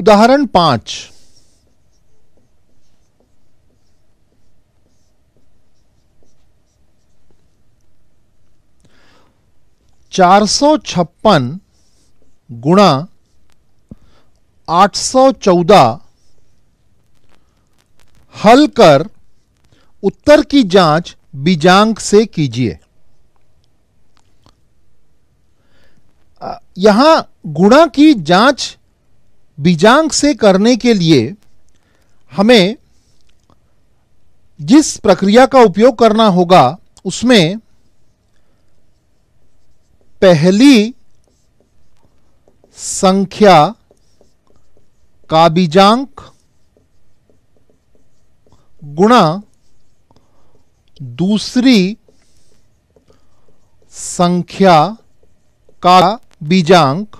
उदाहरण पांच चार सौ छप्पन गुणा आठ सौ चौदह हल कर उत्तर की जांच बीजांक से कीजिए यहां गुणा की जांच बीजांक से करने के लिए हमें जिस प्रक्रिया का उपयोग करना होगा उसमें पहली संख्या का बीजांक गुणा दूसरी संख्या का बीजांक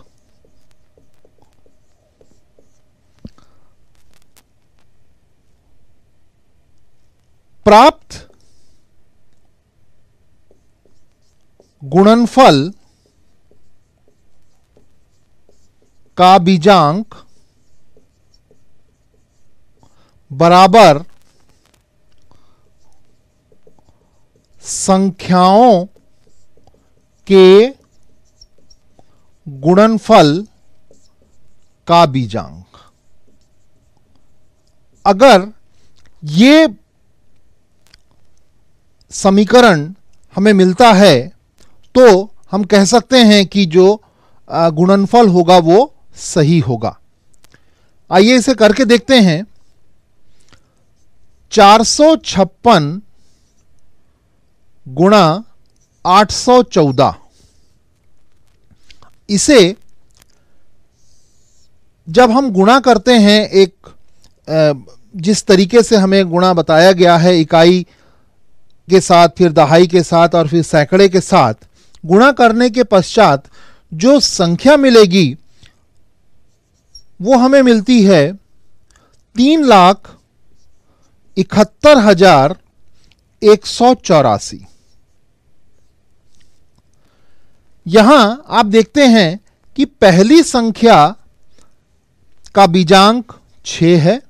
प्राप्त गुणनफल का बीजांक बराबर संख्याओं के गुणनफल का बीजांक अगर ये समीकरण हमें मिलता है तो हम कह सकते हैं कि जो गुणनफल होगा वो सही होगा आइए इसे करके देखते हैं चार सौ छप्पन गुणा आठ सौ चौदह इसे जब हम गुणा करते हैं एक जिस तरीके से हमें गुणा बताया गया है इकाई के साथ फिर दहाई के साथ और फिर सैकड़े के साथ गुणा करने के पश्चात जो संख्या मिलेगी वो हमें मिलती है तीन लाख इकहत्तर हजार एक सौ चौरासी यहां आप देखते हैं कि पहली संख्या का बीजांक छ है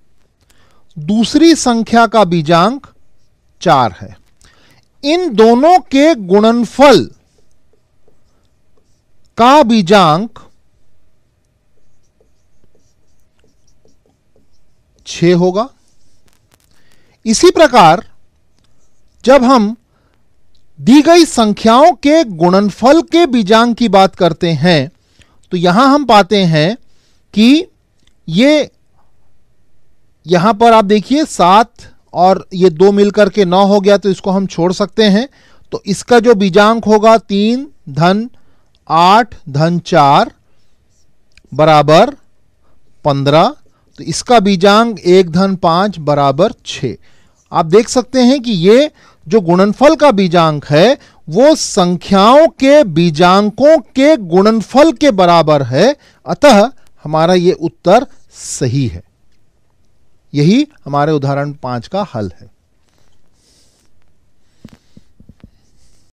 दूसरी संख्या का बीजांक चार है इन दोनों के गुणनफल का बीजांक छ होगा इसी प्रकार जब हम दी गई संख्याओं के गुणनफल के बीजांक की बात करते हैं तो यहां हम पाते हैं कि ये यहां पर आप देखिए सात और ये दो मिलकर के नौ हो गया तो इसको हम छोड़ सकते हैं तो इसका जो बीजांक होगा तीन धन आठ धन चार बराबर पंद्रह तो इसका बीजांक एक धन पांच बराबर छ आप देख सकते हैं कि ये जो गुणनफल का बीजांक है वो संख्याओं के बीजांकों के गुणनफल के बराबर है अतः हमारा ये उत्तर सही है यही हमारे उदाहरण पांच का हल है